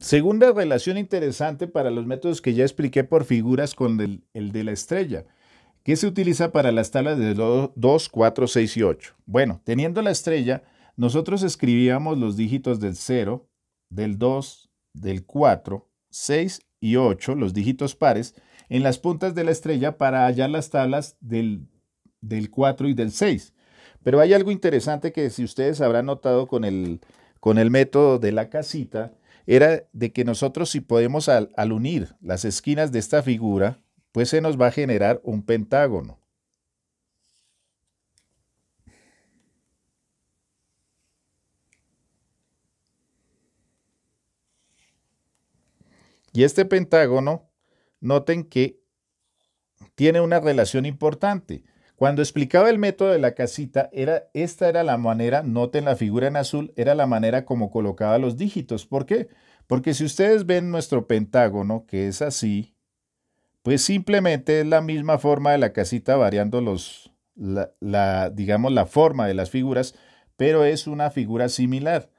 Segunda relación interesante para los métodos que ya expliqué por figuras con el, de la estrella, ¿Qué se utiliza para las tablas de 2, 4, 6 y 8. Bueno, teniendo la estrella, nosotros escribíamos los dígitos del 0, del 2, del 4, 6 y 8, los dígitos pares, en las puntas de la estrella para hallar las tablas del, 4 y del 6. Pero hay algo interesante que si ustedes habrán notado con el método de la casita, era de que nosotros si podemos al, unir las esquinas de esta figura, pues se nos va a generar un pentágono. Y este pentágono, noten que tiene una relación importante. Cuando explicaba el método de la casita, era, esta era la manera, noten la figura en azul, era la manera como colocaba los dígitos. ¿Por qué? Porque si ustedes ven nuestro pentágono, que es así, pues simplemente es la misma forma de la casita variando los, la, digamos, la forma de las figuras, pero es una figura similar.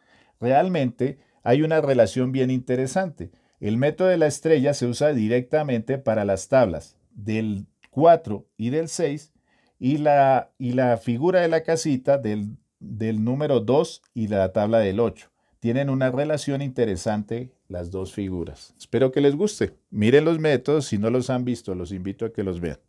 Realmente hay una relación bien interesante. El método de la estrella se usa directamente para las tablas del 4 y del 6 y la, y la figura de la casita del, del número 2 y la tabla del 8. Tienen una relación interesante las dos figuras. Espero que les guste. Miren los métodos, si no los han visto, los invito a que los vean.